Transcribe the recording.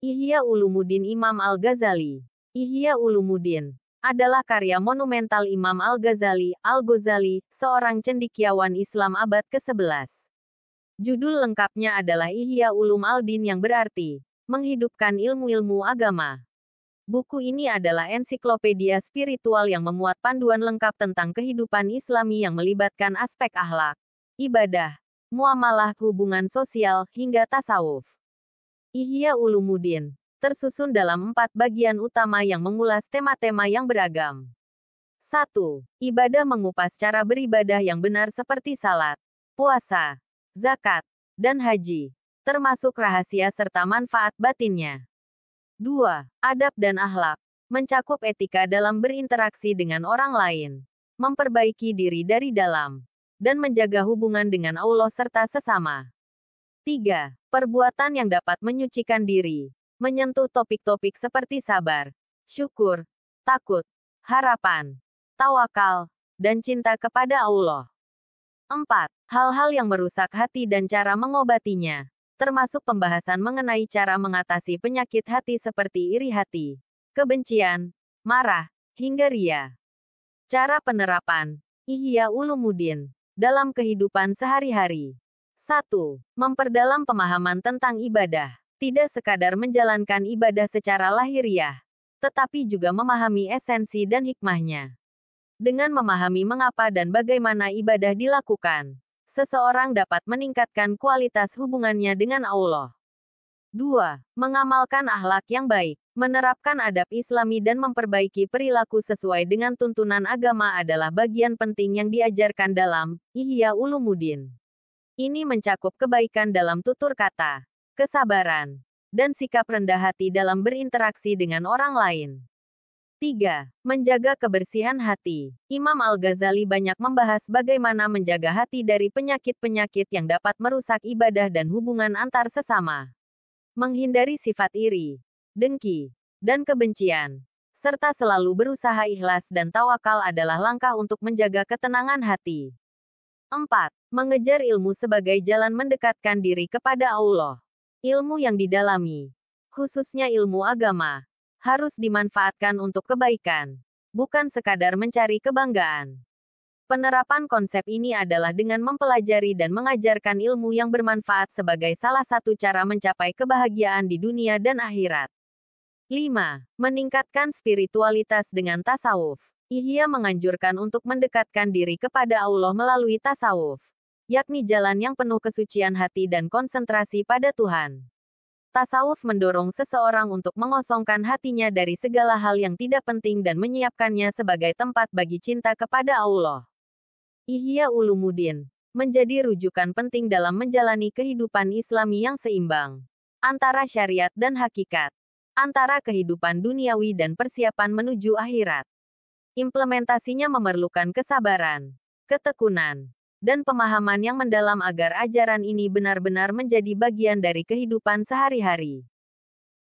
Ihya Ulumuddin Imam Al-Ghazali. Ihya Ulumuddin adalah karya monumental Imam Al-Ghazali, Al-Ghazali, seorang cendikiawan Islam abad ke-11. Judul lengkapnya adalah Ihya Ulum Al-Din yang berarti menghidupkan ilmu-ilmu agama. Buku ini adalah ensiklopedia spiritual yang memuat panduan lengkap tentang kehidupan Islami yang melibatkan aspek ahlak, ibadah, muamalah, hubungan sosial, hingga tasawuf. Ihya Ulumuddin, tersusun dalam empat bagian utama yang mengulas tema-tema yang beragam. 1. Ibadah mengupas cara beribadah yang benar seperti salat, puasa, zakat, dan haji, termasuk rahasia serta manfaat batinnya. 2. Adab dan ahlak mencakup etika dalam berinteraksi dengan orang lain, memperbaiki diri dari dalam, dan menjaga hubungan dengan Allah serta sesama. 3. Perbuatan yang dapat menyucikan diri. Menyentuh topik-topik seperti sabar, syukur, takut, harapan, tawakal, dan cinta kepada Allah. 4. Hal-hal yang merusak hati dan cara mengobatinya, termasuk pembahasan mengenai cara mengatasi penyakit hati seperti iri hati, kebencian, marah, hingga ria. Cara penerapan Ihya Ulumuddin dalam kehidupan sehari-hari. 1. Memperdalam pemahaman tentang ibadah. Tidak sekadar menjalankan ibadah secara lahiriah, tetapi juga memahami esensi dan hikmahnya. Dengan memahami mengapa dan bagaimana ibadah dilakukan, seseorang dapat meningkatkan kualitas hubungannya dengan Allah. 2. Mengamalkan ahlak yang baik. Menerapkan adab islami dan memperbaiki perilaku sesuai dengan tuntunan agama adalah bagian penting yang diajarkan dalam Ihya Ulumuddin. Ini mencakup kebaikan dalam tutur kata, kesabaran, dan sikap rendah hati dalam berinteraksi dengan orang lain. 3. Menjaga kebersihan hati. Imam Al-Ghazali banyak membahas bagaimana menjaga hati dari penyakit-penyakit yang dapat merusak ibadah dan hubungan antar sesama. Menghindari sifat iri, dengki, dan kebencian, serta selalu berusaha ikhlas dan tawakal adalah langkah untuk menjaga ketenangan hati. 4. Mengejar ilmu sebagai jalan mendekatkan diri kepada Allah. Ilmu yang didalami, khususnya ilmu agama, harus dimanfaatkan untuk kebaikan, bukan sekadar mencari kebanggaan. Penerapan konsep ini adalah dengan mempelajari dan mengajarkan ilmu yang bermanfaat sebagai salah satu cara mencapai kebahagiaan di dunia dan akhirat. 5. Meningkatkan spiritualitas dengan tasawuf. Ihya menganjurkan untuk mendekatkan diri kepada Allah melalui tasawuf, yakni jalan yang penuh kesucian hati dan konsentrasi pada Tuhan. Tasawuf mendorong seseorang untuk mengosongkan hatinya dari segala hal yang tidak penting dan menyiapkannya sebagai tempat bagi cinta kepada Allah. Ihya Ulumuddin menjadi rujukan penting dalam menjalani kehidupan Islami yang seimbang antara syariat dan hakikat, antara kehidupan duniawi dan persiapan menuju akhirat. Implementasinya memerlukan kesabaran, ketekunan, dan pemahaman yang mendalam agar ajaran ini benar-benar menjadi bagian dari kehidupan sehari-hari.